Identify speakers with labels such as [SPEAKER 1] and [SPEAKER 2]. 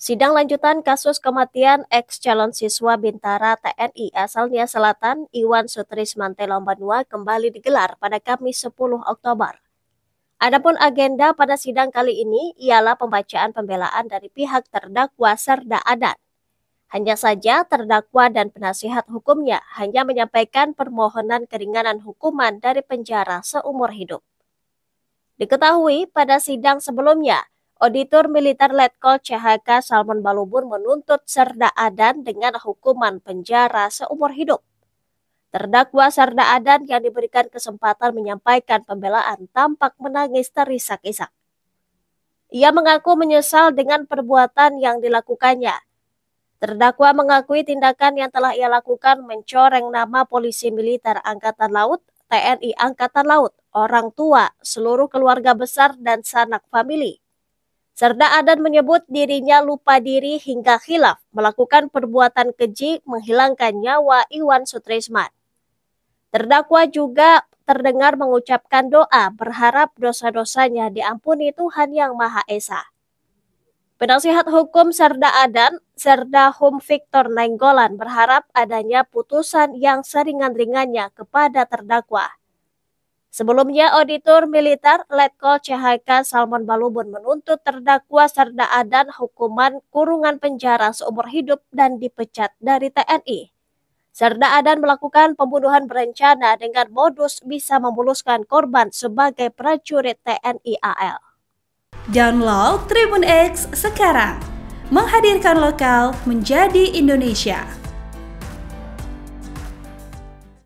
[SPEAKER 1] Sidang lanjutan kasus kematian ex-calon siswa Bintara TNI asal Nia Selatan, Iwan Sutrisman Telombanua kembali digelar pada Kamis 10 Oktober. Adapun agenda pada sidang kali ini ialah pembacaan pembelaan dari pihak terdakwa Serda Adan. Hanya saja terdakwa dan penasihat hukumnya hanya menyampaikan permohonan keringanan hukuman dari penjara seumur hidup. Diketahui pada sidang sebelumnya, Auditor Militer Letkol CHK Salman Balubur menuntut Serda Adan dengan hukuman penjara seumur hidup. Terdakwa Serda Adan yang diberikan kesempatan menyampaikan pembelaan tampak menangis terisak-isak. Ia mengaku menyesal dengan perbuatan yang dilakukannya. Terdakwa mengakui tindakan yang telah ia lakukan mencoreng nama polisi militer Angkatan Laut, TNI Angkatan Laut, orang tua, seluruh keluarga besar, dan sanak famili. Serta Adan menyebut dirinya lupa diri hingga khilaf melakukan perbuatan keji menghilangkan nyawa Iwan Sutrisman. Terdakwa juga terdengar mengucapkan doa berharap dosa-dosanya diampuni Tuhan Yang Maha Esa. Penasihat hukum Serda Adan, Serda Hum Victor Nainggolan berharap adanya putusan yang seringan-ringannya kepada terdakwa. Sebelumnya, auditor militer Letkol CHK Salman Balubun menuntut terdakwa serta adan hukuman kurungan penjara seumur hidup dan dipecat dari TNI. Serda Adan melakukan pembunuhan berencana dengan modus bisa memuluskan korban sebagai prajurit TNI AL. Download Tribun X sekarang. Menghadirkan lokal menjadi Indonesia.